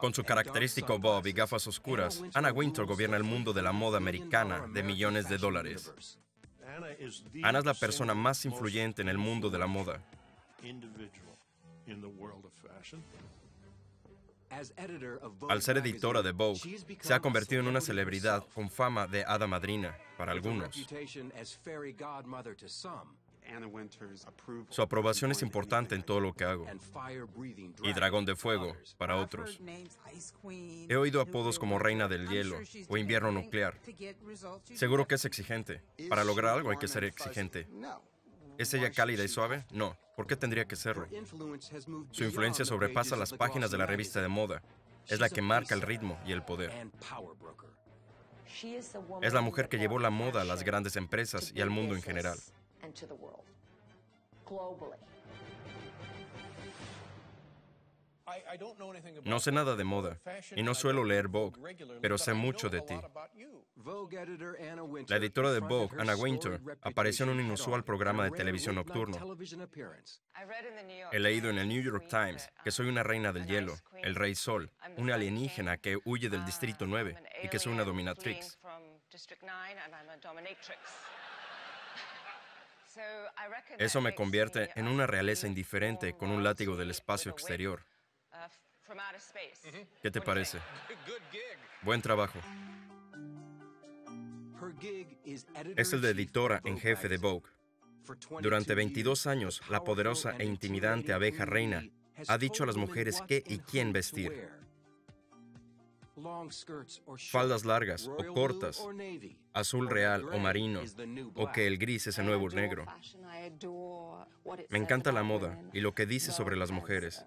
Con su característico bob y gafas oscuras, Anna Wintour gobierna el mundo de la moda americana de millones de dólares. Anna es la persona más influyente en el mundo de la moda. Al ser editora de Vogue, se ha convertido en una celebridad con fama de hada madrina para algunos. Su aprobación es importante en todo lo que hago. Y dragón de fuego para otros. He oído apodos como reina del hielo o invierno nuclear. Seguro que es exigente. Para lograr algo hay que ser exigente. ¿Es ella cálida y suave? No. ¿Por qué tendría que serlo? Su influencia sobrepasa las páginas de la revista de moda. Es la que marca el ritmo y el poder. Es la mujer que llevó la moda a las grandes empresas y al mundo en general. No sé nada de moda y no suelo leer Vogue, pero sé mucho de ti. La editora de Vogue, Anna Winter, apareció en un inusual programa de televisión nocturno. He leído en el New York Times que soy um, una reina del hielo, el rey sol, una alienígena que huye del Distrito 9 um, y que soy una dominatrix. Eso me convierte en una realeza indiferente con un látigo del espacio exterior. Uh, mm-hmm. ¿Qué te parece? Buen trabajo. Es el de editora en jefe de Vogue. Durante 22 años, la poderosa e intimidante abeja reina ha dicho a las mujeres qué y quién vestir faldas largas o cortas, azul real o marino, o que el gris es el nuevo negro. Me encanta la moda y lo que dice sobre las mujeres.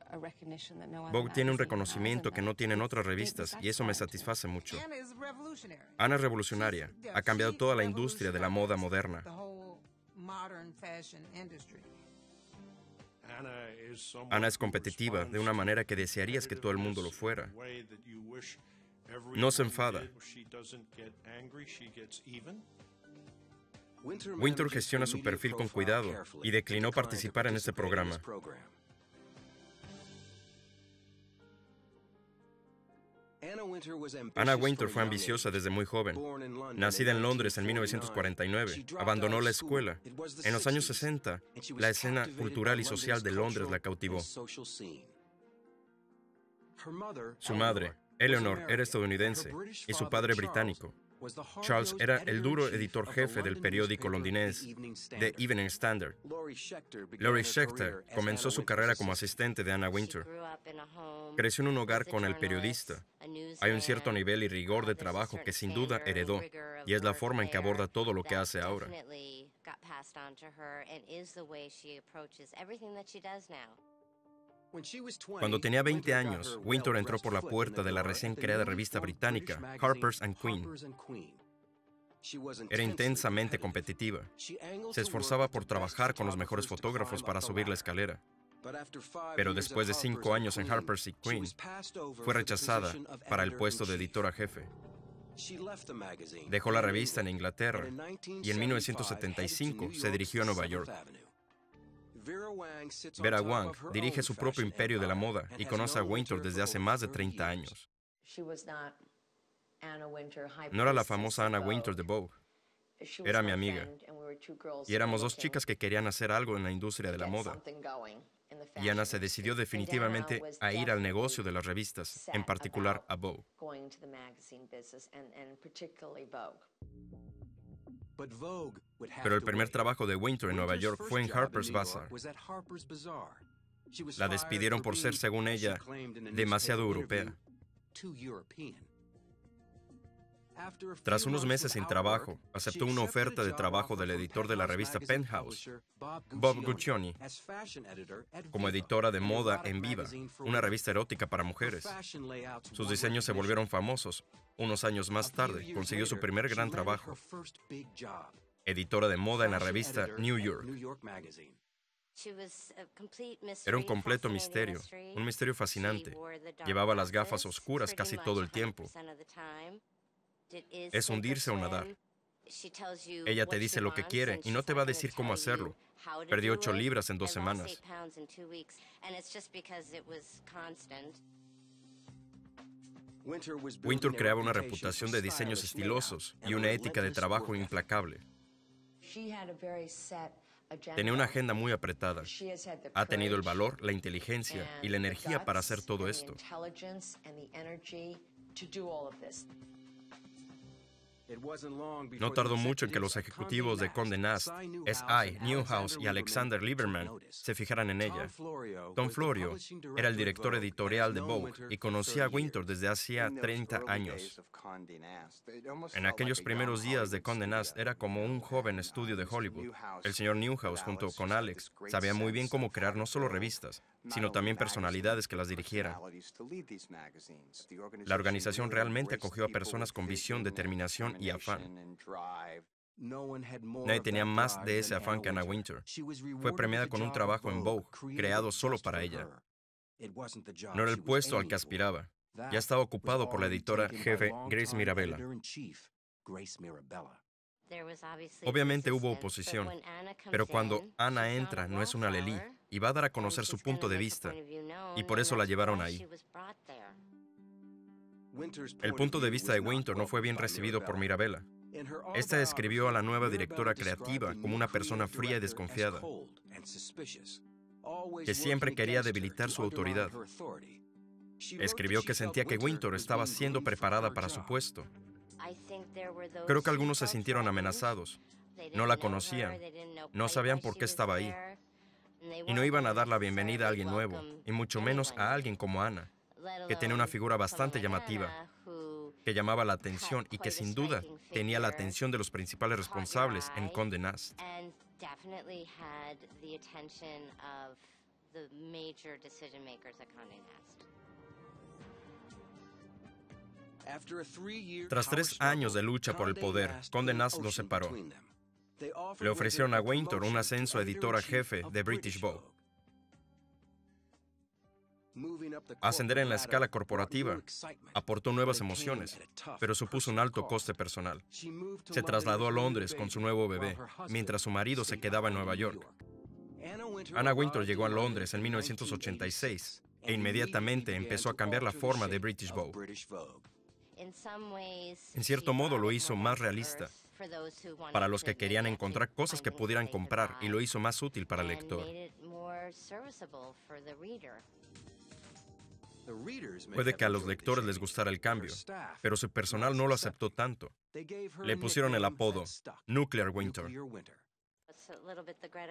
Vogue tiene un reconocimiento que no tienen otras revistas y eso me satisface mucho. Ana es revolucionaria, ha cambiado toda la industria de la moda moderna. Ana es competitiva de una manera que desearías que todo el mundo lo fuera. No se enfada. Winter gestiona su perfil con cuidado y declinó participar en este programa. Anna Winter fue ambiciosa desde muy joven. Nacida en Londres en 1949, abandonó la escuela. En los años 60, la escena cultural y social de Londres la cautivó. Su madre, Eleanor era estadounidense y su padre británico. Charles era el duro editor jefe del periódico londinés The Evening Standard. Laurie Schechter comenzó su carrera como asistente de Anna Winter. Creció en un hogar con el periodista. Hay un cierto nivel y rigor de trabajo que sin duda heredó, y es la forma en que aborda todo lo que hace ahora. Cuando tenía 20 años, Winter entró por la puerta de la recién creada revista británica Harper's and Queen. Era intensamente competitiva. Se esforzaba por trabajar con los mejores fotógrafos para subir la escalera. Pero después de cinco años en Harper's y Queen, fue rechazada para el puesto de editora jefe. Dejó la revista en Inglaterra y en 1975 se dirigió a Nueva York. Vera Wang dirige su propio imperio de la moda y conoce a Winter desde hace más de 30 años. No era la famosa Anna Winter de Vogue. Era mi amiga. Y éramos dos chicas que querían hacer algo en la industria de la moda. Y Anna se decidió definitivamente a ir al negocio de las revistas, en particular a Vogue. Pero el primer trabajo de Winter en Nueva York fue en Harper's Bazaar. La despidieron por ser, según ella, demasiado europea. Tras unos meses sin trabajo, aceptó una oferta de trabajo del editor de la revista Penthouse, Bob Guccioni, como editora de moda en Viva, una revista erótica para mujeres. Sus diseños se volvieron famosos. Unos años más tarde, consiguió su primer gran trabajo, editora de moda en la revista New York. Era un completo misterio, un misterio fascinante. Llevaba las gafas oscuras casi todo el tiempo es hundirse o nadar. Ella te dice lo que quiere y no te va a decir cómo hacerlo. ...perdió ocho libras en dos semanas. Winter creaba una reputación de diseños estilosos y una ética de trabajo implacable. Tenía una agenda muy apretada. Ha tenido el valor, la inteligencia y la energía para hacer todo esto. No tardó mucho en que los ejecutivos de Condé Nast, S.I., Newhouse y Alexander Lieberman se fijaran en ella. Don Florio era el director editorial de Vogue y conocía a Winter desde hacía 30 años. En aquellos primeros días de Condé Nast era como un joven estudio de Hollywood. El señor Newhouse, junto con Alex, sabía muy bien cómo crear no solo revistas, sino también personalidades que las dirigieran. La organización realmente acogió a personas con visión, determinación y afán. Nadie tenía más de ese afán que Anna Winter. Fue premiada con un trabajo en Vogue, creado solo para ella. No era el puesto al que aspiraba. Ya estaba ocupado por la editora jefe Grace Mirabella. Obviamente hubo oposición, pero cuando Anna entra no es una Lelí y va a dar a conocer su punto de vista, y por eso la llevaron ahí. El punto de vista de Winter no fue bien recibido por Mirabella. Esta describió a la nueva directora creativa como una persona fría y desconfiada, que siempre quería debilitar su autoridad. Escribió que sentía que Winter estaba siendo preparada para su puesto. Creo que algunos se sintieron amenazados. No la conocían, no sabían por qué estaba ahí. Y no iban a dar la bienvenida a alguien nuevo, y mucho menos a alguien como Ana que tenía una figura bastante llamativa, que llamaba la atención y que sin duda tenía la atención de los principales responsables en Condé Nast. Tras tres años de lucha por el poder, Condé Nast los separó. Le ofrecieron a Wainter un ascenso a editora jefe de British Vogue. Ascender en la escala corporativa aportó nuevas emociones, pero supuso un alto coste personal. Se trasladó a Londres con su nuevo bebé, mientras su marido se quedaba en Nueva York. Anna Winter llegó a Londres en 1986 e inmediatamente empezó a cambiar la forma de British Vogue. En cierto modo lo hizo más realista para los que querían encontrar cosas que pudieran comprar y lo hizo más útil para el lector. Puede que a los lectores les gustara el cambio, pero su personal no lo aceptó tanto. Le pusieron el apodo Nuclear Winter.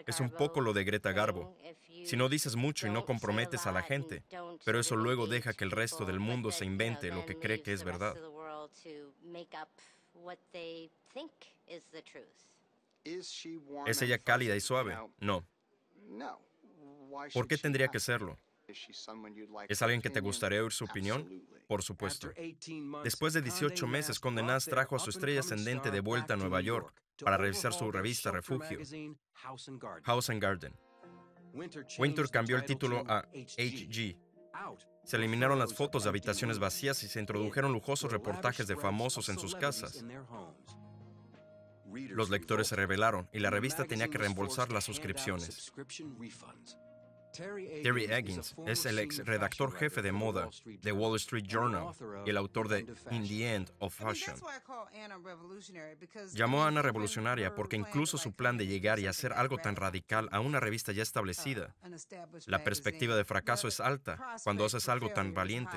Es un poco lo de Greta Garbo. Si no dices mucho y no comprometes a la gente, pero eso luego deja que el resto del mundo se invente lo que cree que es verdad. ¿Es ella cálida y suave? No. ¿Por qué tendría que serlo? ¿Es alguien que te gustaría oír su opinión? Por supuesto. Después de 18 meses, Condé trajo a su estrella ascendente de vuelta a Nueva York para revisar su revista Refugio, House and Garden. Winter cambió el título a HG. Se eliminaron las fotos de habitaciones vacías y se introdujeron lujosos reportajes de famosos en sus casas. Los lectores se rebelaron y la revista tenía que reembolsar las suscripciones. Terry Eggins es el ex redactor jefe de moda de Wall Street Journal y el autor de In the End of Fashion. Llamó a Ana revolucionaria porque incluso su plan de llegar y hacer algo tan radical a una revista ya uh, establecida, la perspectiva de fracaso es alta cuando haces algo tan valiente.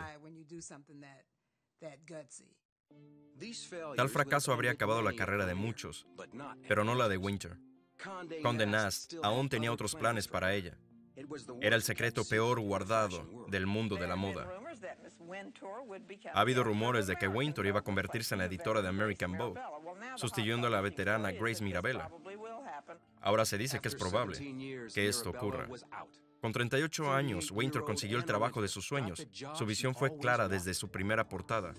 Tal fracaso habría acabado la carrera de muchos, pero no la de Winter. Conde Nast aún tenía otros planes para ella. Era el secreto peor guardado del mundo de la moda. Ha habido rumores de que Wintour iba a convertirse en la editora de American Vogue, sustituyendo a la veterana Grace Mirabella. Ahora se dice que es probable que esto ocurra. Con 38 años, Winter consiguió el trabajo de sus sueños. Su visión fue clara desde su primera portada.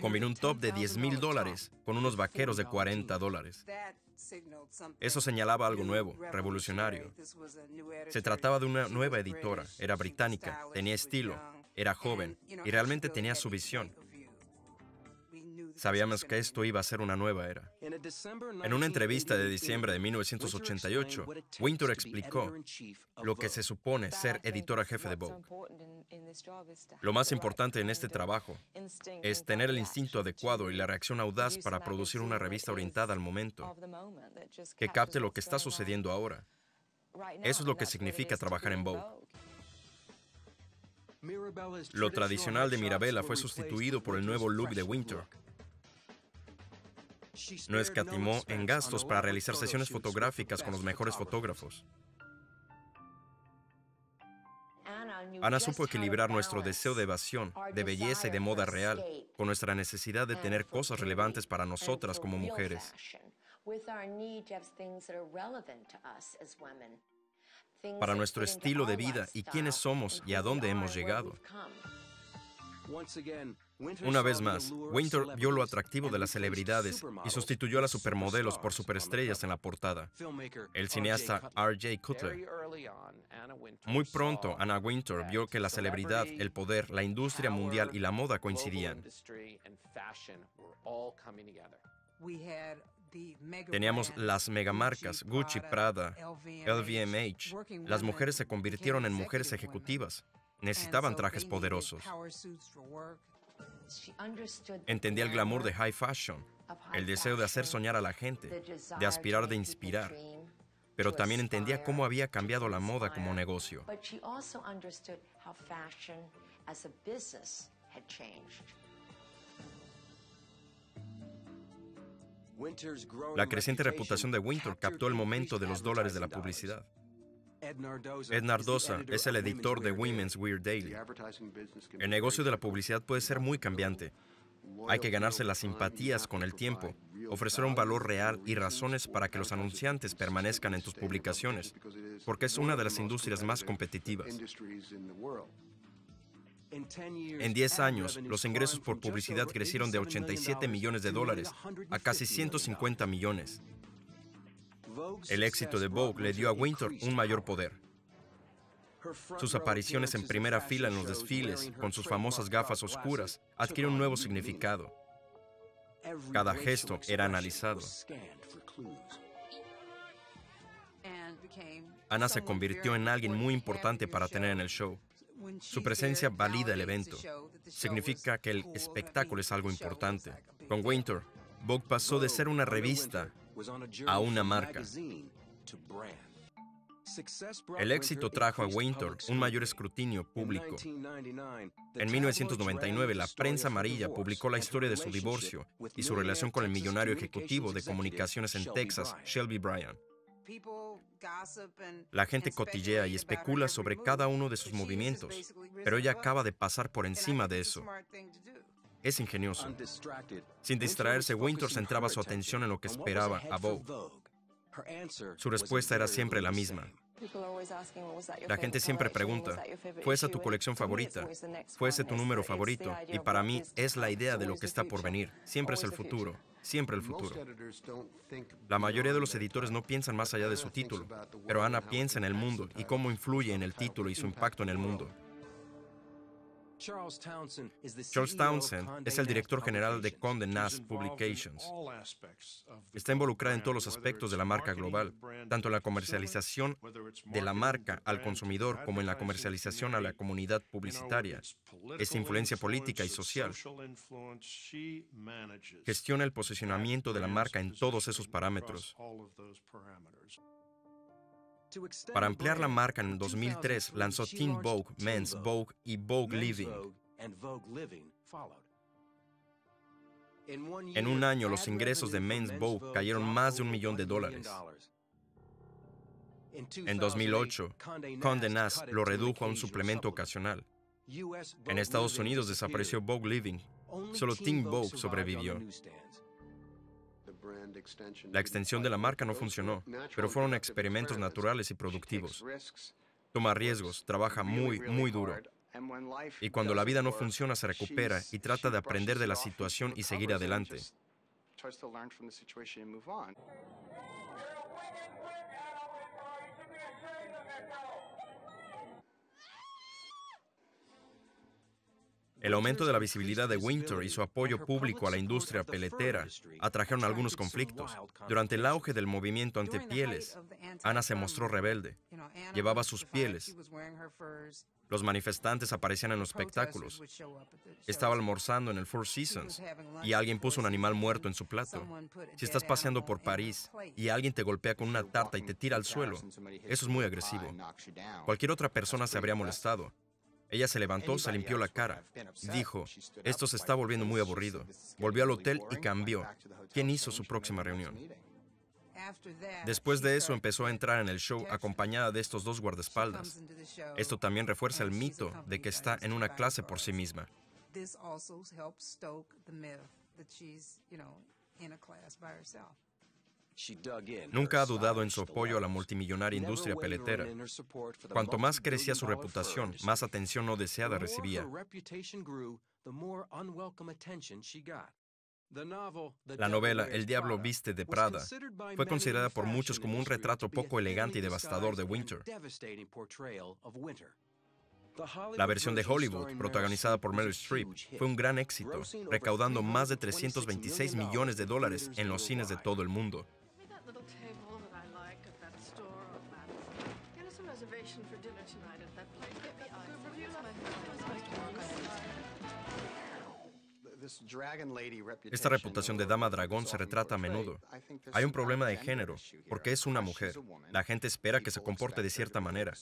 Combinó un top de 10 mil dólares con unos vaqueros de 40 dólares. Eso señalaba algo nuevo, revolucionario. Se trataba de una nueva editora, era británica, tenía estilo, era joven y realmente tenía su visión. Sabíamos que esto iba a ser una nueva era. En una entrevista de diciembre de 1988, Winter explicó lo que se supone ser editora jefe de Vogue. Lo más importante en este trabajo es tener el instinto adecuado y la reacción audaz para producir una revista orientada al momento, que capte lo que está sucediendo ahora. Eso es lo que significa trabajar en Vogue. Lo tradicional de Mirabella fue sustituido por el nuevo look de Winter, no escatimó en gastos para realizar sesiones fotográficas con los mejores fotógrafos. Ana supo equilibrar nuestro deseo de evasión, de belleza y de moda real, con nuestra necesidad de tener cosas relevantes para nosotras como mujeres. Para nuestro estilo de vida y quiénes somos y a dónde hemos llegado. Una vez más, Winter vio lo atractivo de las celebridades y sustituyó a las supermodelos por superestrellas en la portada. El cineasta R.J. Cutler. Muy pronto, Anna Winter vio que la celebridad, el poder, la industria mundial y la moda coincidían. Teníamos las megamarcas, Gucci, Prada, LVMH. Las mujeres se convirtieron en mujeres ejecutivas. Necesitaban trajes poderosos. Entendía el glamour de high fashion, el deseo de hacer soñar a la gente, de aspirar, de inspirar. Pero también entendía cómo había cambiado la moda como negocio. La creciente reputación de Winter captó el momento de los dólares de la publicidad. Ed Doza es el editor de Women's Weird Daily. El negocio de la publicidad puede ser muy cambiante. Hay que ganarse las simpatías con el tiempo, ofrecer un valor real y razones para que los anunciantes permanezcan en tus publicaciones, porque es una de las industrias más competitivas. En 10 años, los ingresos por publicidad crecieron de 87 millones de dólares a casi 150 millones. El éxito de Vogue le dio a Winter un mayor poder. Sus apariciones en primera fila en los desfiles, con sus famosas gafas oscuras, adquirieron un nuevo significado. Cada gesto era analizado. Ana se convirtió en alguien muy importante para tener en el show. Su presencia valida el evento. Significa que el espectáculo es algo importante. Con Winter, Vogue pasó de ser una revista a una marca. El éxito trajo a Wainter un mayor escrutinio público. En 1999, la prensa amarilla publicó la historia de su divorcio y su relación con el millonario ejecutivo de comunicaciones en Texas, Shelby Bryan. La gente cotillea y especula sobre cada uno de sus movimientos, pero ella acaba de pasar por encima de eso es ingenioso. Sin distraerse, Winter centraba su atención en lo que esperaba a Vogue. Su respuesta era siempre la misma. La gente siempre pregunta, ¿fue esa tu colección favorita? ¿Fue ese tu número favorito? Y para mí es la idea de lo que está por venir. Siempre es el futuro, siempre el futuro. La mayoría de los editores no piensan más allá de su título, pero Ana piensa en el mundo y cómo influye en el título y su impacto en el mundo. Charles Townsend e es el director general de Condé Nast Publications. Está involucrado en todos los aspectos de la marca global, tanto en la comercialización de la marca al consumidor como en la comercialización a la comunidad publicitaria. Es influencia política y social. Gestiona el posicionamiento de la marca en todos esos parámetros. Para ampliar la marca, en 2003 lanzó Teen Vogue, Men's Vogue y Vogue Living. En un año, los ingresos de Men's Vogue cayeron más de un millón de dólares. En 2008, Condé Nast lo redujo a un suplemento ocasional. En Estados Unidos desapareció Vogue Living. Solo Teen Vogue sobrevivió. La extensión de la marca no funcionó, pero fueron experimentos naturales y productivos. Toma riesgos, trabaja muy, muy duro. Y cuando la vida no funciona, se recupera y trata de aprender de la situación y seguir adelante. El aumento de la visibilidad de Winter y su apoyo público a la industria peletera atrajeron algunos conflictos. Durante el auge del movimiento pieles Ana se mostró rebelde. Llevaba sus pieles. Los manifestantes aparecían en los espectáculos. Estaba almorzando en el Four Seasons y alguien puso un animal muerto en su plato. Si estás paseando por París y alguien te golpea con una tarta y te tira al suelo, eso es muy agresivo. Cualquier otra persona se habría molestado. Ella se levantó, se limpió la cara. Dijo, esto se está volviendo muy aburrido. Volvió al hotel y cambió. ¿Quién hizo su próxima reunión? Después de eso empezó a entrar en el show acompañada de estos dos guardaespaldas. Esto también refuerza el mito de que está en una clase por sí misma. Nunca ha dudado en su apoyo a la multimillonaria industria peletera. Cuanto más crecía su reputación, más atención no deseada recibía. La novela El diablo viste de Prada fue considerada por muchos como un retrato poco elegante y devastador de Winter. La versión de Hollywood, protagonizada por Meryl Streep, fue un gran éxito, recaudando más de 326 millones de dólares en los cines de todo el mundo. Esta reputación de dama dragón se retrata a menudo. Hay un problema de género, porque es una mujer. La gente espera que se comporte de cierta manera.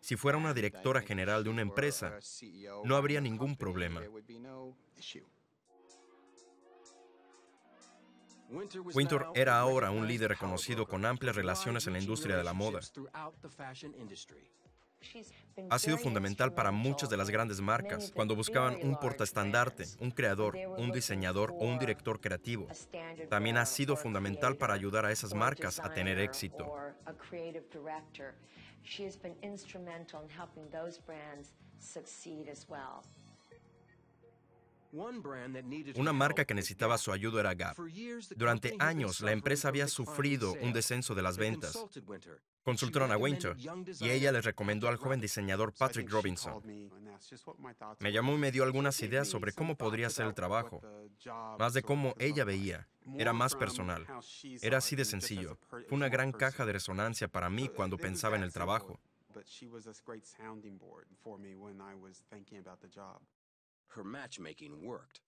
Si fuera una directora general de una empresa, no habría ningún problema. Winter era ahora un líder reconocido con amplias relaciones en la industria de la moda. Ha sido fundamental para muchas de las grandes marcas cuando buscaban un portaestandarte, un creador, un diseñador o un director creativo. También ha sido fundamental para ayudar a esas marcas a tener éxito. Una marca que necesitaba su ayuda era Gap. Durante años, la empresa había sufrido un descenso de las ventas. Consultaron a Winter y ella les recomendó al joven diseñador Patrick Robinson. Me llamó y me dio algunas ideas sobre cómo podría ser el trabajo, más de cómo ella veía. Era más personal. Era así de sencillo. Fue una gran caja de resonancia para mí cuando pensaba en el trabajo.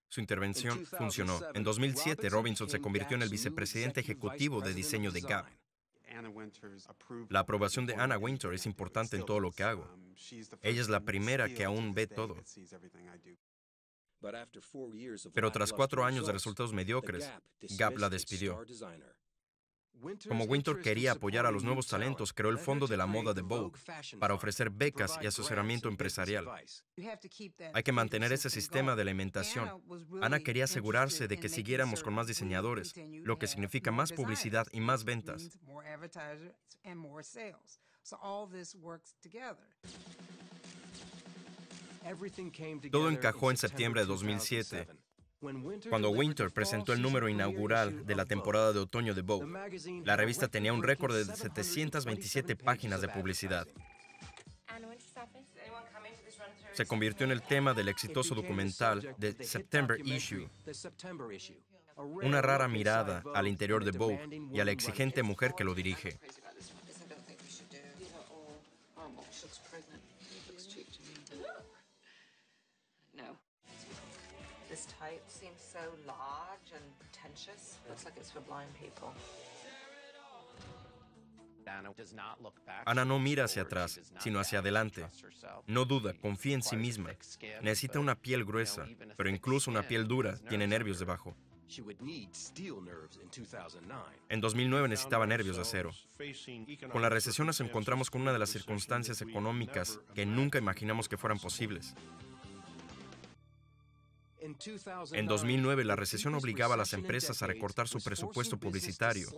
Su intervención funcionó. En 2007, Robinson se convirtió en el vicepresidente ejecutivo de diseño de Gap. La aprobación de Anna Winter es importante en todo lo que hago. Um, Ella es la primera que aún ve todo. Pero tras cuatro años de resultados mediocres, Gap la despidió. Como Winter quería apoyar a los nuevos talentos, creó el Fondo de la Moda de Vogue para ofrecer becas y asesoramiento empresarial. Hay que mantener ese sistema de alimentación. Ana quería asegurarse de que siguiéramos con más diseñadores, lo que significa más publicidad y más ventas. Todo encajó en septiembre de 2007 cuando Winter presentó el número inaugural de la temporada de otoño de Vogue, la revista tenía un récord de 727 páginas de publicidad. Se convirtió en el tema del exitoso documental The September Issue, una rara mirada al interior de Vogue y a la exigente mujer que lo dirige. Ana no mira hacia atrás, sino hacia adelante. No duda, confía en sí misma. Necesita una piel gruesa, pero incluso una piel dura tiene nervios debajo. En 2009 necesitaba nervios de acero. Con la recesión nos encontramos con una de las circunstancias económicas que nunca imaginamos que fueran posibles. En 2009, la recesión obligaba a las empresas a recortar su presupuesto publicitario.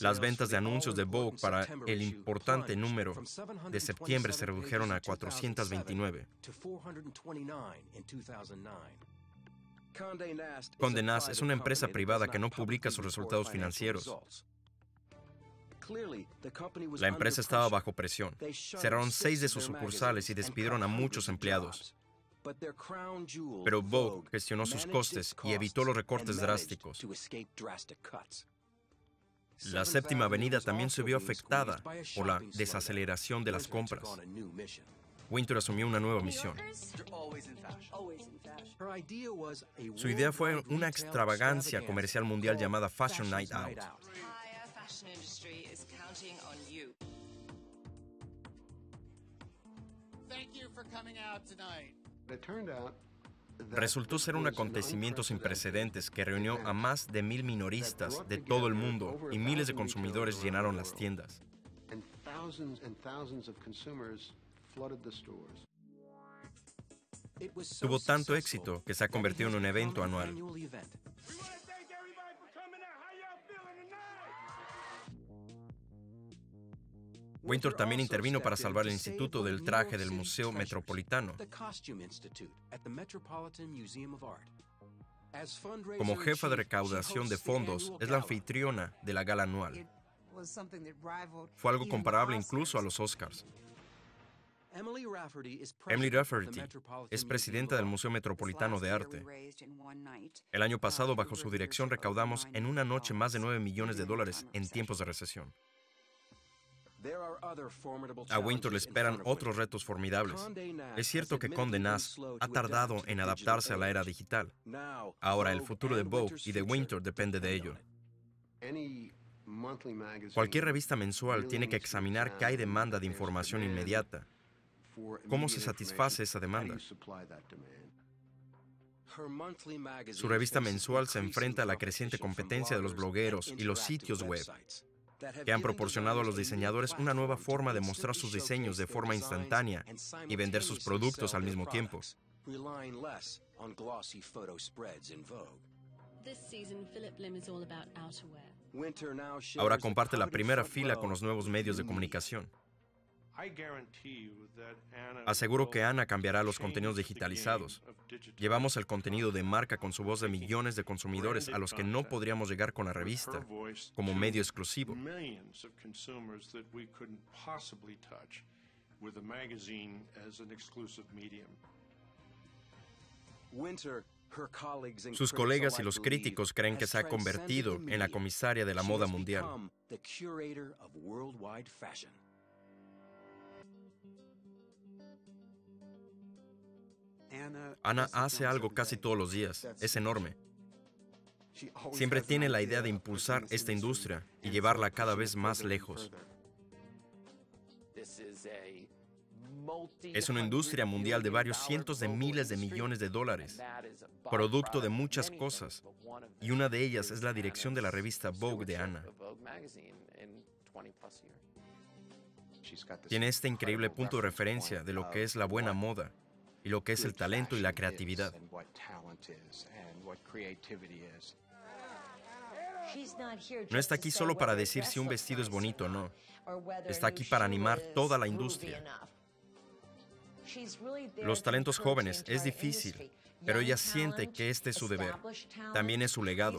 Las ventas de anuncios de Vogue para el importante número de septiembre se redujeron a 429. Condé Nast es una empresa privada que no publica sus resultados financieros. La empresa estaba bajo presión. Cerraron seis de sus sucursales y despidieron a muchos empleados. Pero Vogue gestionó sus costes y evitó los recortes drásticos. La séptima avenida también se vio afectada por la desaceleración de las compras. Winter asumió una nueva misión. Su idea fue una extravagancia comercial mundial llamada Fashion Night Out. Resultó ser un acontecimiento sin precedentes que reunió a más de mil minoristas de todo el mundo y miles de consumidores llenaron las tiendas. Tuvo tanto éxito que se ha convertido en un evento anual. Winter también intervino para salvar el instituto del traje del Museo Metropolitano. Como jefa de recaudación de fondos, es la anfitriona de la gala anual. Fue algo comparable incluso a los Oscars. Emily Rafferty es presidenta del Museo Metropolitano de Arte. El año pasado, uh, bajo su dirección, recaudamos en una noche más de 9 millones de dólares en tiempos de recesión. A Winter le esperan otros retos formidables. Es cierto que Conde Nast ha tardado en adaptarse a la era digital. Ahora el futuro de Vogue y de Winter depende de ello. Cualquier revista mensual tiene que examinar qué hay demanda de información inmediata. ¿Cómo se satisface esa demanda? Su revista mensual se enfrenta a la creciente competencia de los blogueros y los sitios web que han proporcionado a los diseñadores una nueva forma de mostrar sus diseños de forma instantánea y vender sus productos al mismo tiempo. Ahora comparte la primera fila con los nuevos medios de comunicación. Aseguro que Ana cambiará los contenidos digitalizados. Llevamos el contenido de marca con su voz de millones de consumidores a los que no podríamos llegar con la revista, como medio exclusivo. Sus colegas y los críticos creen que se ha convertido en la comisaria de la moda mundial. Ana hace algo casi todos los días. Es enorme. Siempre tiene la idea de impulsar esta industria y llevarla cada vez más lejos. Es una industria mundial de varios cientos de miles de millones de dólares, producto de muchas cosas, y una de ellas es la dirección de la revista Vogue de Ana. Tiene este increíble punto de referencia de lo que es la buena moda y lo que es el talento y la creatividad. No está aquí solo para decir si un vestido es bonito o no. Está aquí para animar toda la industria. Los talentos jóvenes es difícil, pero ella siente que este es su deber. También es su legado.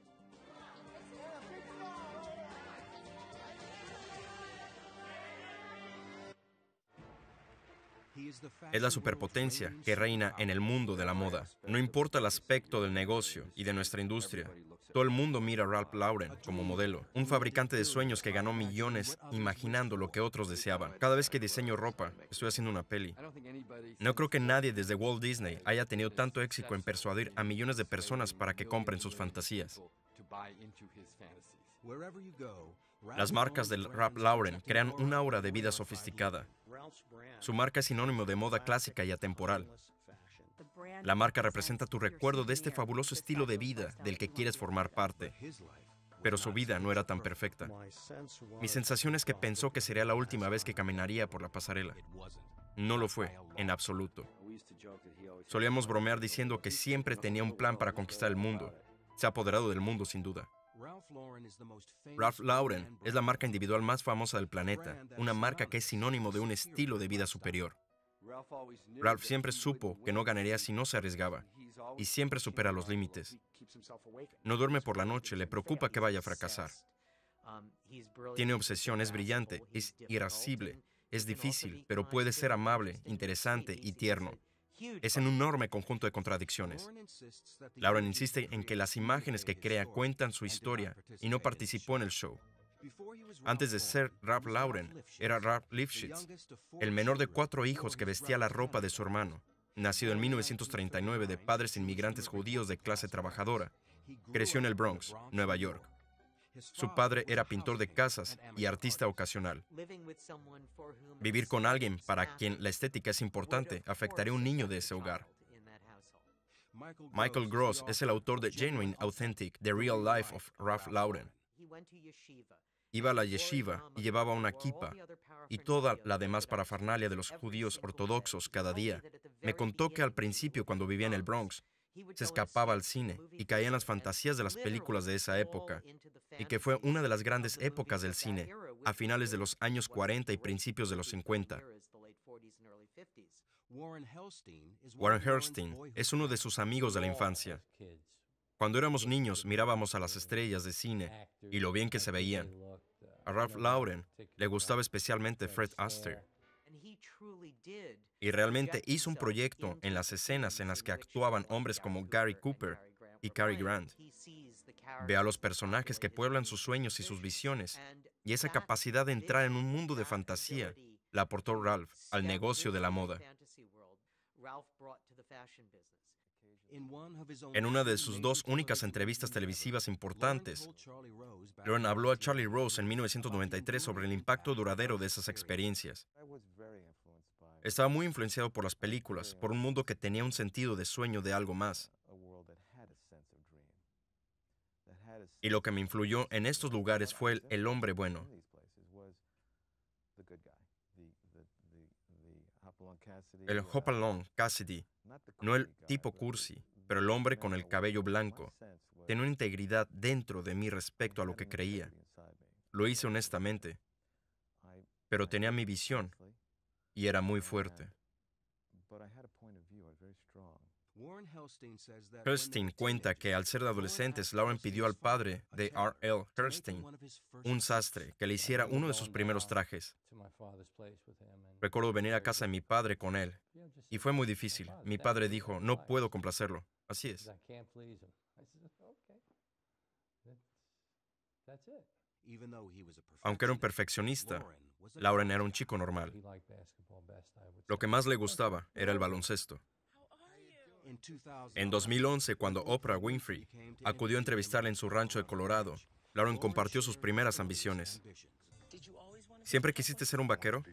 Es la superpotencia que reina en el mundo de la moda. No importa el aspecto del negocio y de nuestra industria. Todo el mundo mira a Ralph Lauren como modelo, un fabricante de sueños que ganó millones imaginando lo que otros deseaban. Cada vez que diseño ropa, estoy haciendo una peli. No creo que nadie desde Walt Disney haya tenido tanto éxito en persuadir a millones de personas para que compren sus fantasías. Las marcas del Ralph Lauren crean una aura de vida sofisticada. Su marca es sinónimo de moda clásica y atemporal. La marca representa tu recuerdo de este fabuloso estilo de vida del que quieres formar parte. Pero su vida no era tan perfecta. Mi sensación es que pensó que sería la última vez que caminaría por la pasarela. No lo fue, en absoluto. Solíamos bromear diciendo que siempre tenía un plan para conquistar el mundo. Se ha apoderado del mundo sin duda. Ralph Lauren es la marca individual más famosa del planeta, una marca que es sinónimo de un estilo de vida superior. Ralph siempre supo que no ganaría si no se arriesgaba y siempre supera los límites. No duerme por la noche, le preocupa que vaya a fracasar. Um, Tiene obsesión, es brillante, es irascible, es difícil, pero puede ser amable, interesante y tierno es en un enorme conjunto de contradicciones. Lauren insiste en que las imágenes que crea cuentan su historia y no participó en el show. Antes de ser Rap Lauren, era Rap Lifshitz, el menor de cuatro hijos que vestía la ropa de su hermano. Nacido en 1939 de padres inmigrantes judíos de clase trabajadora, creció en el Bronx, Nueva York. Su padre era pintor de casas y artista ocasional. Vivir con alguien para quien la estética es importante afectaría a un niño de ese hogar. Michael Gross es el autor de Genuine Authentic, The Real Life of Ralph Lauren. Iba a la yeshiva y llevaba una kipa y toda la demás parafernalia de los judíos ortodoxos cada día. Me contó que al principio, cuando vivía en el Bronx, se escapaba al cine y caía en las fantasías de las películas de esa época, y que fue una de las grandes épocas del cine, a finales de los años 40 y principios de los 50. Warren Herstein es uno de sus amigos de la infancia. Cuando éramos niños mirábamos a las estrellas de cine y lo bien que se veían. Uh, a Ralph Lauren le gustaba especialmente Fred Astaire y realmente hizo un proyecto en las escenas en las que actuaban hombres como Gary Cooper y Cary Grant. Ve a los personajes que pueblan sus sueños y sus visiones, y esa capacidad de entrar en un mundo de fantasía la aportó Ralph al negocio de la moda. En una de sus dos únicas entrevistas televisivas importantes, Lauren habló a Charlie Rose en 1993 sobre el impacto duradero de esas experiencias. Estaba muy influenciado por las películas, por un mundo que tenía un sentido de sueño de algo más. Y lo que me influyó en estos lugares fue el, hombre bueno. El Hopalong Cassidy, no el tipo cursi, pero el hombre con el cabello blanco, tenía una integridad dentro de mí respecto a lo que creía. Lo hice honestamente, pero tenía mi visión, y era muy fuerte. Hurstein cuenta que al ser adolescentes, Lauren pidió al padre de R.L. Hurstein, un sastre, que le hiciera uno de sus primeros trajes. Recuerdo venir a casa de mi padre con él, y fue muy difícil. Mi padre dijo, no puedo complacerlo. Así es. Aunque era un perfeccionista, Lauren era un chico normal. Lo que más le gustaba era el baloncesto. En 2011, cuando Oprah Winfrey acudió a entrevistarle en su rancho de Colorado, Lauren compartió sus primeras ambiciones. ¿Siempre quisiste ser un vaquero?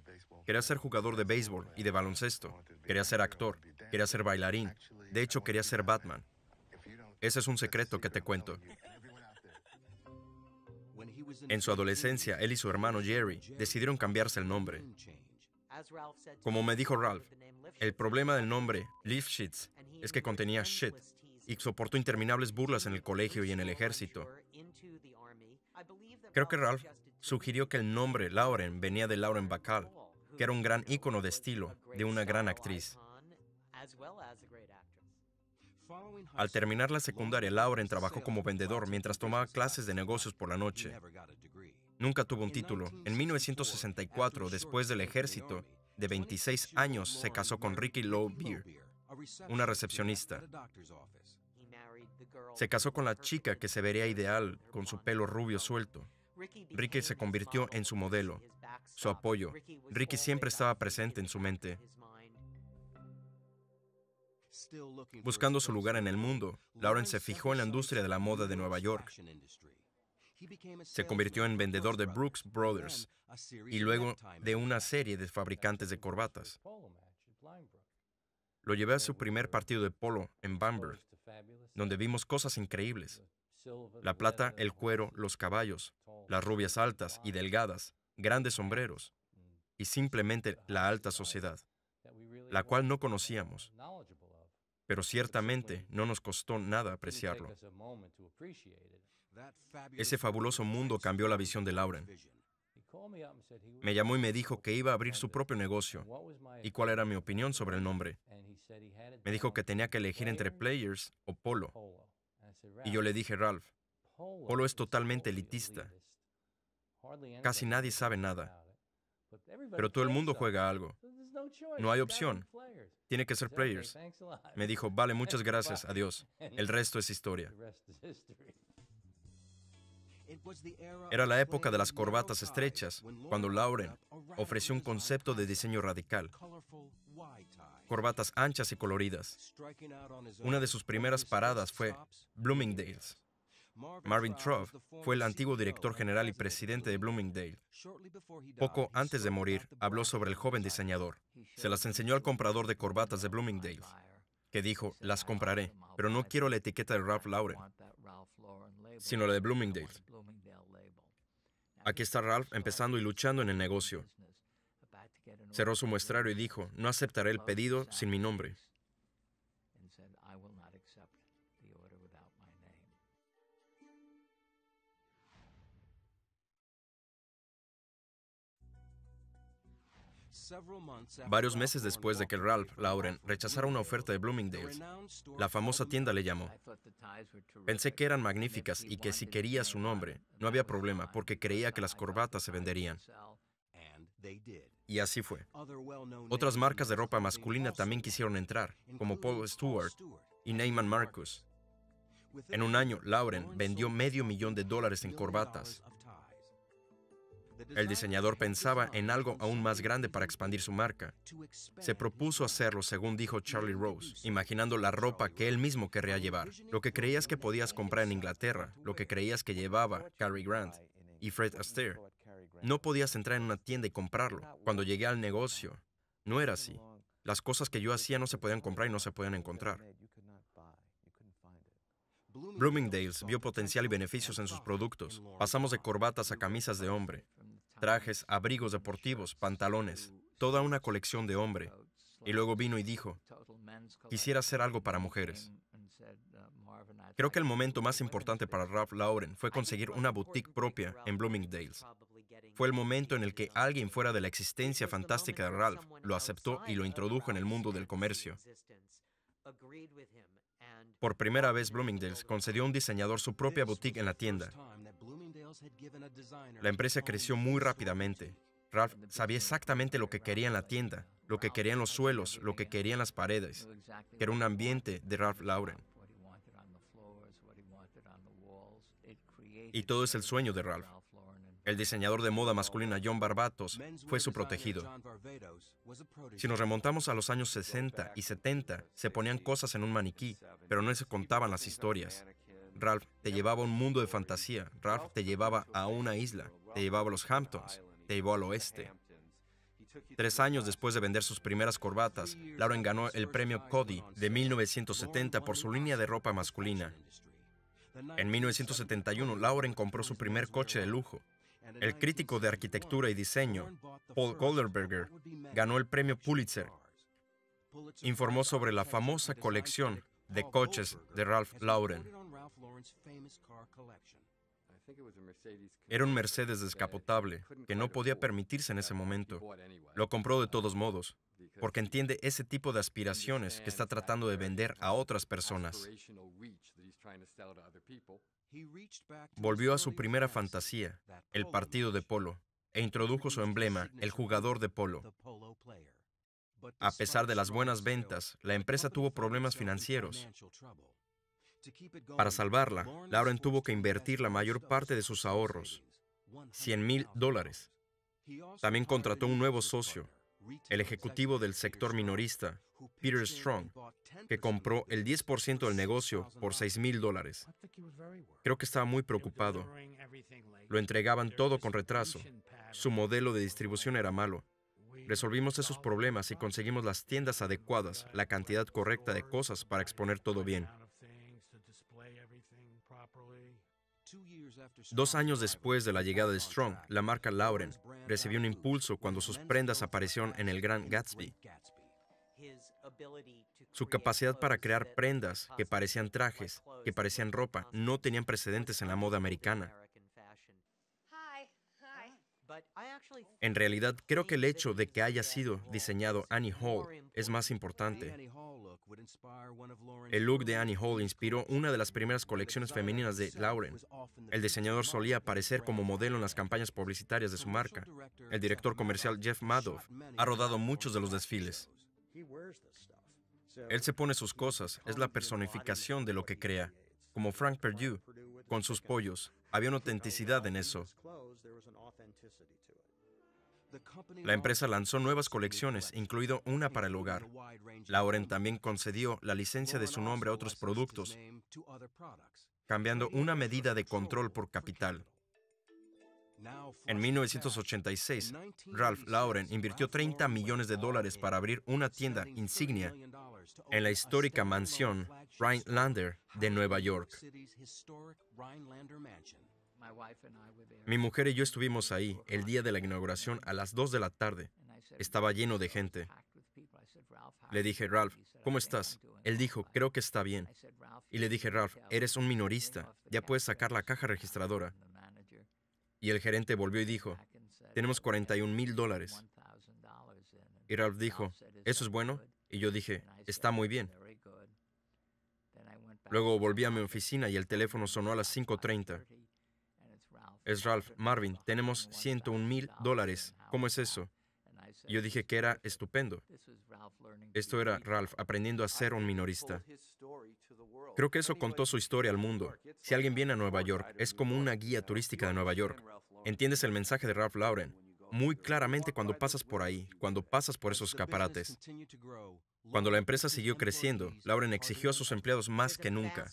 Quería ser jugador de béisbol y de baloncesto. Quería ser actor. Quería ser bailarín. De hecho, quería ser Batman. Ese es un secreto que te cuento. En su adolescencia, él y su hermano Jerry decidieron cambiarse el nombre. Como me dijo Ralph, el problema del nombre, Lifshitz, es que contenía shit y soportó interminables burlas en el colegio y en el ejército. Creo que Ralph sugirió que el nombre Lauren venía de Lauren Bacall, que era un gran ícono de estilo, de una gran actriz. Al terminar la secundaria, Lauren trabajó como vendedor mientras tomaba clases de negocios por la noche. Nunca tuvo un título. En 1964, después del ejército, de 26 años, se casó con Ricky Lowe Beer, una recepcionista. Se casó con la chica que se vería ideal con su pelo rubio suelto. Ricky se convirtió en su modelo, su apoyo. Ricky siempre estaba presente en su mente. Buscando su lugar en el mundo, Lauren se fijó en la industria de la moda de Nueva York. Se convirtió en vendedor de Brooks Brothers y luego de una serie de fabricantes de corbatas. Lo llevé a su primer partido de polo en Bamberg, donde vimos cosas increíbles. La plata, el cuero, los caballos, las rubias altas y delgadas, grandes sombreros y simplemente la alta sociedad, la cual no conocíamos pero ciertamente no nos costó nada apreciarlo. Ese fabuloso mundo cambió la visión de Lauren. Me llamó y me dijo que iba a abrir su propio negocio y cuál era mi opinión sobre el nombre. Me dijo que tenía que elegir entre Players o Polo. Y yo le dije, Ralph, Polo es totalmente elitista. Casi nadie sabe nada. Pero todo el mundo juega algo. No hay opción. Tiene que ser players. Me dijo, vale, muchas gracias, adiós. El resto es historia. Era la época de las corbatas estrechas, cuando Lauren ofreció un concepto de diseño radical. Corbatas anchas y coloridas. Una de sus primeras paradas fue Bloomingdale's. Marvin Truff fue el antiguo director general y presidente de Bloomingdale. Poco antes de morir, habló sobre el joven diseñador. Se las enseñó al comprador de corbatas de Bloomingdale, que dijo, las compraré, pero no quiero la etiqueta de Ralph Lauren, sino la de Bloomingdale. Aquí está Ralph empezando y luchando en el negocio. Cerró su muestrario y dijo, no aceptaré el pedido sin mi nombre. Varios meses después de que Ralph Lauren rechazara una oferta de Bloomingdale's, la famosa tienda le llamó. Pensé que eran magníficas y que si quería su nombre, no había problema porque creía que las corbatas se venderían. Y así fue. Otras marcas de ropa masculina también quisieron entrar, como Paul Stewart y Neyman Marcus. En un año, Lauren vendió medio millón de dólares en corbatas el diseñador pensaba en algo aún más grande para expandir su marca. Se propuso hacerlo, según dijo Charlie Rose, imaginando la ropa que él mismo querría llevar, lo que creías que podías comprar en Inglaterra, lo que creías que llevaba Cary Grant y Fred Astaire. No podías entrar en una tienda y comprarlo. Cuando llegué al negocio, no era así. Las cosas que yo hacía no se podían comprar y no se podían encontrar. Bloomingdale's vio potencial y beneficios en sus productos. Pasamos de corbatas a camisas de hombre trajes, abrigos deportivos, pantalones, toda una colección de hombre. Y luego vino y dijo, quisiera hacer algo para mujeres. Creo que el momento más importante para Ralph Lauren fue conseguir una boutique propia en Bloomingdale's. Fue el momento en el que alguien fuera de la existencia fantástica de Ralph lo aceptó y lo introdujo en el mundo del comercio. Por primera vez Bloomingdale's concedió a un diseñador su propia boutique en la tienda la empresa creció muy rápidamente. Ralph sabía exactamente lo que quería en la tienda, lo que querían los suelos, lo que querían las paredes, que era un ambiente de Ralph Lauren. Y todo es el sueño de Ralph. El diseñador de moda masculina John Barbatos fue su protegido. Si nos remontamos a los años 60 y 70, se ponían cosas en un maniquí, pero no se contaban las historias. Ralph te llevaba a un mundo de fantasía. Ralph te llevaba a una isla. Te llevaba a los Hamptons. Te llevó al oeste. Tres años después de vender sus primeras corbatas, Lauren ganó el premio Cody de 1970 por su línea de ropa masculina. En 1971, Lauren compró su primer coche de lujo. El crítico de arquitectura y diseño, Paul Goldberger, ganó el premio Pulitzer. Informó sobre la famosa colección de coches de Ralph Lauren. Era un Mercedes descapotable que no podía permitirse en ese momento. Lo compró de todos modos, porque entiende ese tipo de aspiraciones que está tratando de vender a otras personas. Volvió a su primera fantasía, el partido de polo, e introdujo su emblema, el jugador de polo. A pesar de las buenas ventas, la empresa tuvo problemas financieros. Para salvarla, Lauren tuvo que invertir la mayor parte de sus ahorros, 100 mil dólares. También contrató un nuevo socio, el ejecutivo del sector minorista, Peter Strong, que compró el 10% del negocio por 6 mil dólares. Creo que estaba muy preocupado. Lo entregaban todo con retraso. Su modelo de distribución era malo. Resolvimos esos problemas y conseguimos las tiendas adecuadas, la cantidad correcta de cosas para exponer todo bien. Dos años después de la llegada de Strong, la marca Lauren recibió un impulso cuando sus prendas aparecieron en el Gran Gatsby. Su capacidad para crear prendas que parecían trajes, que parecían ropa, no tenían precedentes en la moda americana. En realidad, creo que el hecho de que haya sido diseñado Annie Hall es más importante. El look de Annie Hall inspiró una de las primeras colecciones femeninas de Lauren. El diseñador solía aparecer como modelo en las campañas publicitarias de su marca. El director comercial Jeff Madoff ha rodado muchos de los desfiles. Él se pone sus cosas, es la personificación de lo que crea, como Frank Perdue, con sus pollos. Había una autenticidad en eso. La empresa lanzó nuevas colecciones, incluido una para el hogar. Lauren también concedió la licencia de su nombre a otros productos, cambiando una medida de control por capital. En 1986, Ralph Lauren invirtió 30 millones de dólares para abrir una tienda insignia en la histórica mansión Rhinelander de Nueva York. Mi mujer y yo estuvimos ahí el día de la inauguración a las 2 de la tarde. Estaba lleno de gente. Le dije, Ralph, ¿cómo estás? Él dijo, creo que está bien. Y le dije, Ralph, eres un minorista, ya puedes sacar la caja registradora. Y el gerente volvió y dijo, tenemos 41 mil dólares. Y Ralph dijo, ¿eso es bueno? Y yo dije, está muy bien. Luego volví a mi oficina y el teléfono sonó a las 5.30. Es Ralph, Marvin, tenemos 101 mil dólares. ¿Cómo es eso? Yo dije que era estupendo. Esto era Ralph aprendiendo a ser un minorista. Creo que eso contó su historia al mundo. Si alguien viene a Nueva York, es como una guía turística de Nueva York. Entiendes el mensaje de Ralph Lauren muy claramente cuando pasas por ahí, cuando pasas por esos caparates, cuando la empresa siguió creciendo, Lauren exigió a sus empleados más que nunca.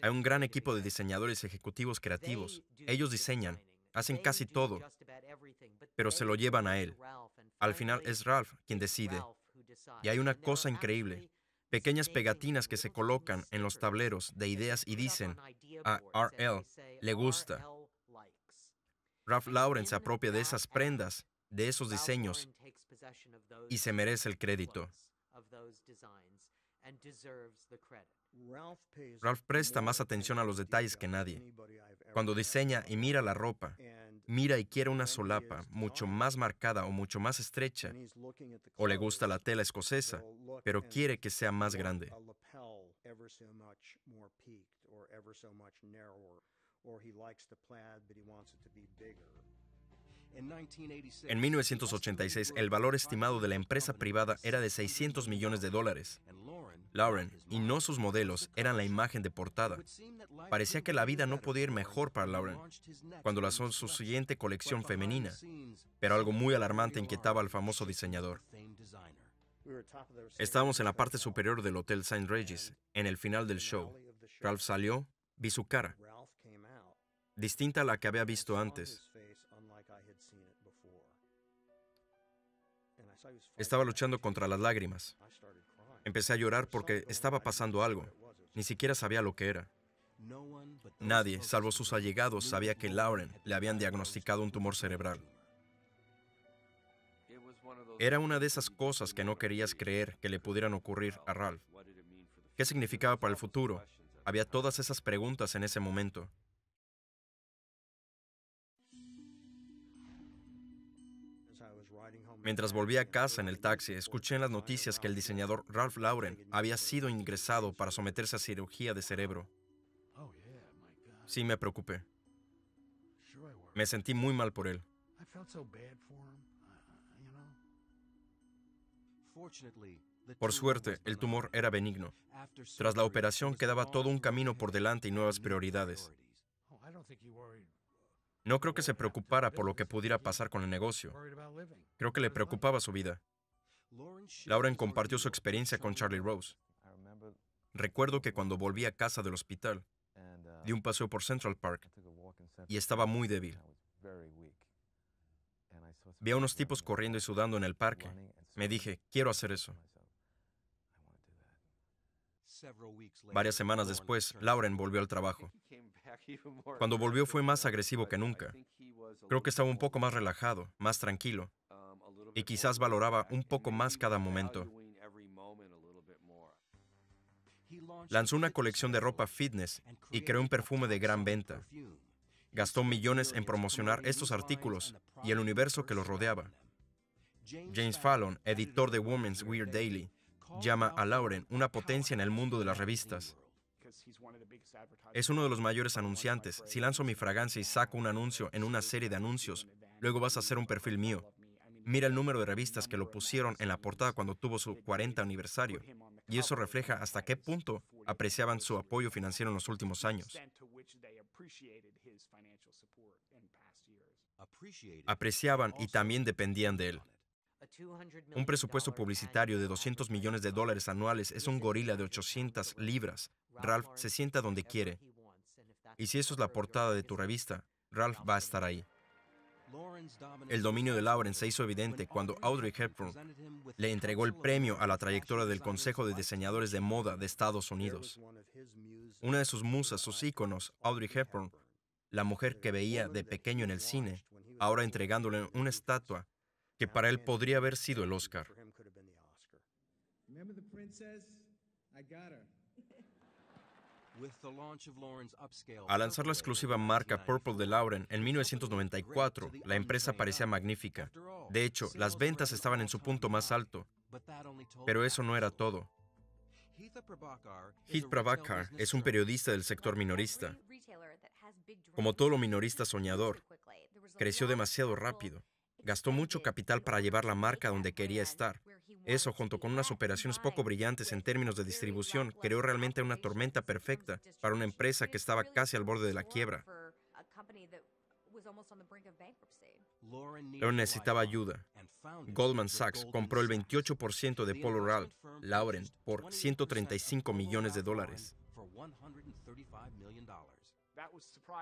Hay un gran equipo de diseñadores ejecutivos creativos. Ellos diseñan, hacen casi todo, pero se lo llevan a él. Al final es Ralph quien decide. Y hay una cosa increíble. Pequeñas pegatinas que se colocan en los tableros de ideas y dicen, a RL le gusta. Ralph Lauren se apropia de esas prendas, de esos diseños, y se merece el crédito. Ralph presta más atención a los detalles que nadie. Cuando diseña y mira la ropa, mira y quiere una solapa mucho más marcada o mucho más estrecha, o le gusta la tela escocesa, pero quiere que sea más grande. En 1986, el valor estimado de la empresa privada era de 600 millones de dólares. Lauren, y no sus modelos, eran la imagen de portada. Parecía que la vida no podía ir mejor para Lauren cuando lanzó su siguiente colección femenina, pero algo muy alarmante inquietaba al famoso diseñador. Estábamos en la parte superior del Hotel St. Regis, en el final del show. Ralph salió, vi su cara, distinta a la que había visto antes. Estaba luchando contra las lágrimas. Empecé a llorar porque estaba pasando algo. Ni siquiera sabía lo que era. Nadie, salvo sus allegados, sabía que Lauren le habían diagnosticado un tumor cerebral. Era una de esas cosas que no querías creer que le pudieran ocurrir a Ralph. ¿Qué significaba para el futuro? Había todas esas preguntas en ese momento. Mientras volví a casa en el taxi, escuché en las noticias que el diseñador Ralph Lauren había sido ingresado para someterse a cirugía de cerebro. Sí, me preocupé. Me sentí muy mal por él. Por suerte, el tumor era benigno. Tras la operación quedaba todo un camino por delante y nuevas prioridades. No creo que se preocupara por lo que pudiera pasar con el negocio. Creo que le preocupaba su vida. Lauren compartió su experiencia con Charlie Rose. Recuerdo que cuando volví a casa del hospital, di un paseo por Central Park y estaba muy débil. Vi a unos tipos corriendo y sudando en el parque. Me dije, quiero hacer eso. Varias semanas después, Lauren volvió al trabajo. Cuando volvió fue más agresivo que nunca. Creo que estaba un poco más relajado, más tranquilo, um, y quizás valoraba un poco más cada momento. Lanzó una colección de ropa fitness y creó un perfume de gran venta. Gastó millones en promocionar estos artículos y el universo que los rodeaba. James Fallon, editor de Women's Weird Daily, llama a Lauren una potencia en el mundo de las revistas. Es uno de los mayores anunciantes. Si lanzo mi fragancia y saco un anuncio en una serie de anuncios, luego vas a hacer un perfil mío. Mira el número de revistas que lo pusieron en la portada cuando tuvo su 40 aniversario. Y eso refleja hasta qué punto apreciaban su apoyo financiero en los últimos años. Apreciaban y también dependían de él. Un presupuesto publicitario de 200 millones de dólares anuales es un gorila de 800 libras. Ralph se sienta donde quiere. Y si eso es la portada de tu revista, Ralph va a estar ahí. El dominio de Lauren se hizo evidente cuando Audrey Hepburn le entregó el premio a la trayectoria del Consejo de Diseñadores de Moda de Estados Unidos. Una de sus musas, sus íconos, Audrey Hepburn, la mujer que veía de pequeño en el cine, ahora entregándole una estatua que para él podría haber sido el Oscar. Al lanzar la exclusiva marca Purple de Lauren en 1994, la empresa parecía magnífica. De hecho, las ventas estaban en su punto más alto. Pero eso no era todo. Heath Prabhakar es un periodista del sector minorista. Como todo lo minorista soñador, creció demasiado rápido. Gastó mucho capital para llevar la marca donde quería estar. Eso, junto con unas operaciones poco brillantes en términos de distribución, creó realmente una tormenta perfecta para una empresa que estaba casi al borde de la quiebra. Lauren necesitaba ayuda. Goldman Sachs compró el 28% de Polo Ralph, Lauren, por 135 millones de dólares.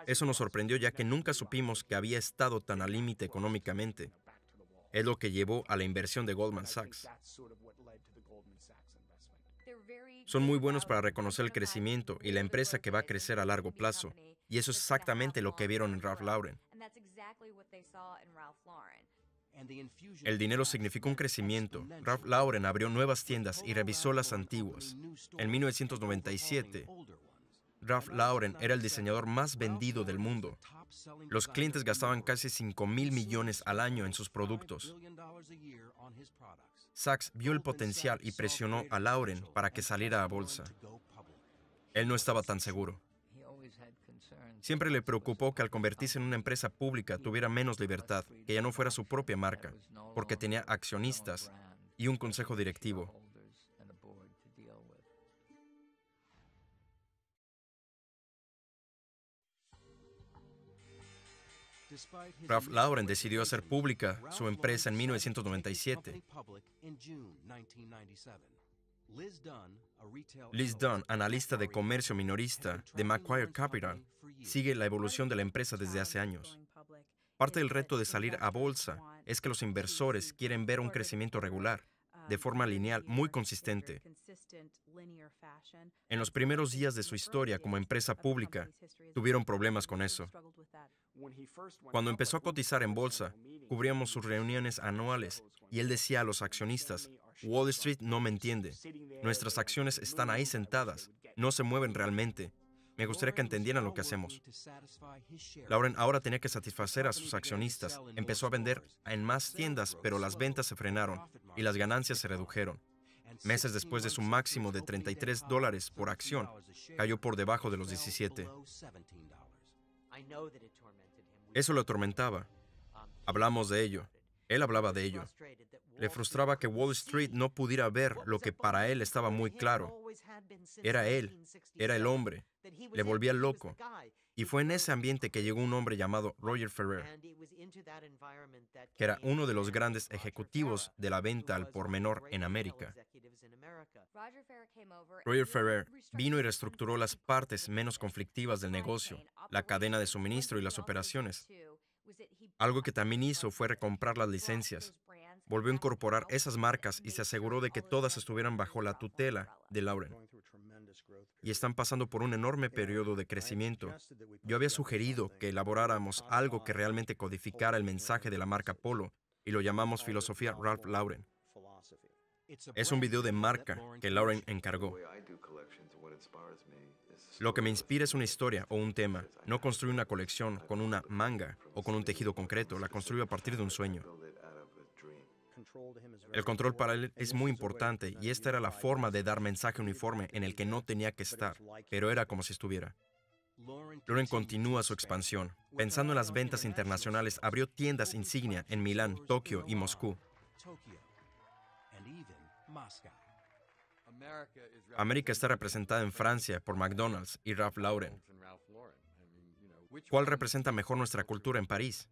Eso nos sorprendió ya que nunca supimos que había estado tan al límite económicamente. Es lo que llevó a la inversión de Goldman Sachs. Son muy buenos para reconocer el crecimiento y la empresa que va a crecer a largo plazo. Y eso es exactamente lo que vieron en Ralph Lauren. El dinero significó un crecimiento. Ralph Lauren abrió nuevas tiendas y revisó las antiguas. En 1997, Ralph Lauren era el diseñador más vendido del mundo. Los clientes gastaban casi 5 mil millones al año en sus productos. Sachs vio el potencial y presionó a Lauren para que saliera a bolsa. Él no estaba tan seguro. Siempre le preocupó que al convertirse en una empresa pública tuviera menos libertad, que ya no fuera su propia marca, porque tenía accionistas y un consejo directivo. Ralph Lauren decidió hacer pública su empresa en 1997. Liz Dunn, analista de comercio minorista de Macquarie Capital, sigue la evolución de la empresa desde hace años. Parte del reto de salir a bolsa es que los inversores quieren ver un crecimiento regular, de forma lineal, muy consistente. En los primeros días de su historia como empresa pública, tuvieron problemas con eso. Cuando empezó a cotizar en bolsa, cubríamos sus reuniones anuales y él decía a los accionistas, Wall Street no me entiende, nuestras acciones están ahí sentadas, no se mueven realmente. Me gustaría que entendieran lo que hacemos. Lauren ahora tenía que satisfacer a sus accionistas. Empezó a vender en más tiendas, pero las ventas se frenaron y las ganancias se redujeron. Meses después de su máximo de 33 dólares por acción, cayó por debajo de los 17. Eso lo atormentaba. Hablamos de ello. Él hablaba de ello. Le frustraba que Wall Street no pudiera ver lo que para él estaba muy claro. Era él, era el hombre. Le volvía loco. Y fue en ese ambiente que llegó un hombre llamado Roger Ferrer, que era uno de los grandes ejecutivos de la venta al por menor en América. Roger Ferrer vino y reestructuró las partes menos conflictivas del negocio, la cadena de suministro y las operaciones. Algo que también hizo fue recomprar las licencias. Volvió a incorporar esas marcas y se aseguró de que todas estuvieran bajo la tutela de Lauren y están pasando por un enorme periodo de crecimiento. Yo había sugerido que elaboráramos algo que realmente codificara el mensaje de la marca Polo y lo llamamos Filosofía Ralph Lauren. Es un video de marca que Lauren encargó. Lo que me inspira es una historia o un tema. No construyo una colección con una manga o con un tejido concreto, la construyo a partir de un sueño. El control paralelo es muy importante y esta era la forma de dar mensaje uniforme en el que no tenía que estar, pero era como si estuviera. Lauren continúa su expansión. Pensando en las ventas internacionales, abrió tiendas insignia en Milán, Tokio y Moscú. América está representada en Francia por McDonald's y Ralph Lauren. ¿Cuál representa mejor nuestra cultura en París?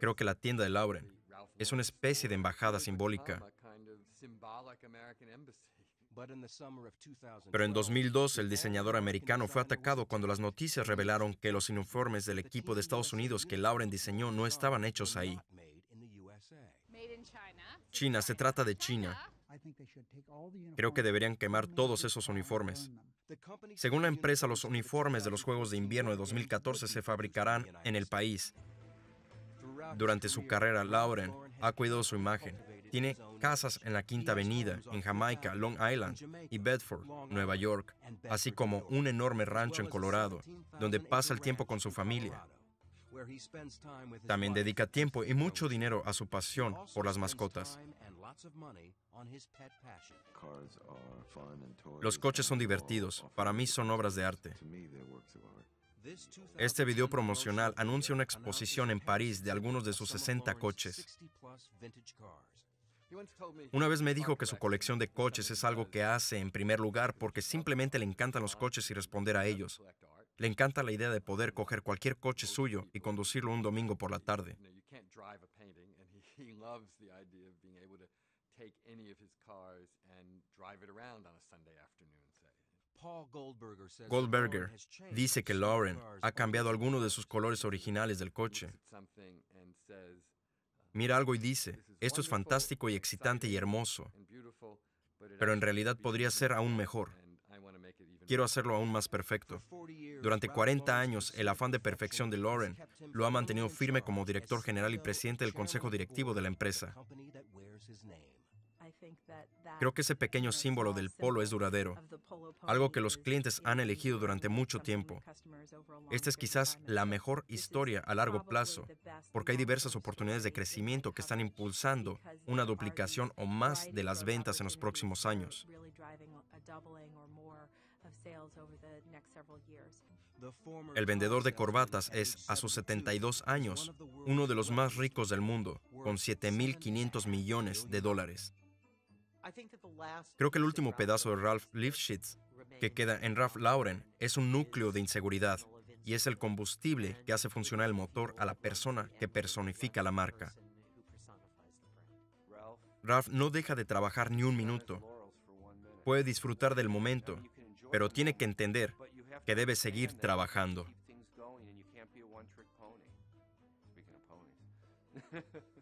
Creo que la tienda de Lauren. Es una especie de embajada simbólica. Pero en 2002 el diseñador americano fue atacado cuando las noticias revelaron que los uniformes del equipo de Estados Unidos que Lauren diseñó no estaban hechos ahí. China, se trata de China. Creo que deberían quemar todos esos uniformes. Según la empresa, los uniformes de los Juegos de Invierno de 2014 se fabricarán en el país. Durante su carrera, Lauren ha cuidado su imagen. Tiene casas en la Quinta Avenida, en Jamaica, Long Island y Bedford, Nueva York, así como un enorme rancho en Colorado, donde pasa el tiempo con su familia. También dedica tiempo y mucho dinero a su pasión por las mascotas. Los coches son divertidos, para mí son obras de arte. Este video promocional anuncia una exposición en París de algunos de sus 60 coches. Una vez me dijo que su colección de coches es algo que hace en primer lugar porque simplemente le encantan los coches y responder a ellos. Le encanta la idea de poder coger cualquier coche suyo y conducirlo un domingo por la tarde. Goldberger dice que Lauren ha cambiado algunos de sus colores originales del coche. Uh, Mira algo y dice, esto es fantástico y excitante y hermoso, pero en realidad podría ser aún mejor. Quiero hacerlo aún más perfecto. Durante 40 años, el afán de perfección de Lauren lo ha mantenido firme como director general y presidente del consejo directivo de la empresa. Creo que ese pequeño símbolo del polo es duradero, algo que los clientes han elegido durante mucho tiempo. Esta es quizás la mejor historia a largo plazo, porque hay diversas oportunidades de crecimiento que están impulsando una duplicación o más de las ventas en los próximos años. El vendedor de corbatas es, a sus 72 años, uno de los más ricos del mundo, con 7.500 millones de dólares. Creo que el último pedazo de Ralph Lifshitz que queda en Ralph Lauren es un núcleo de inseguridad y es el combustible que hace funcionar el motor a la persona que personifica la marca. Ralph no deja de trabajar ni un minuto. Puede disfrutar del momento, pero tiene que entender que debe seguir trabajando.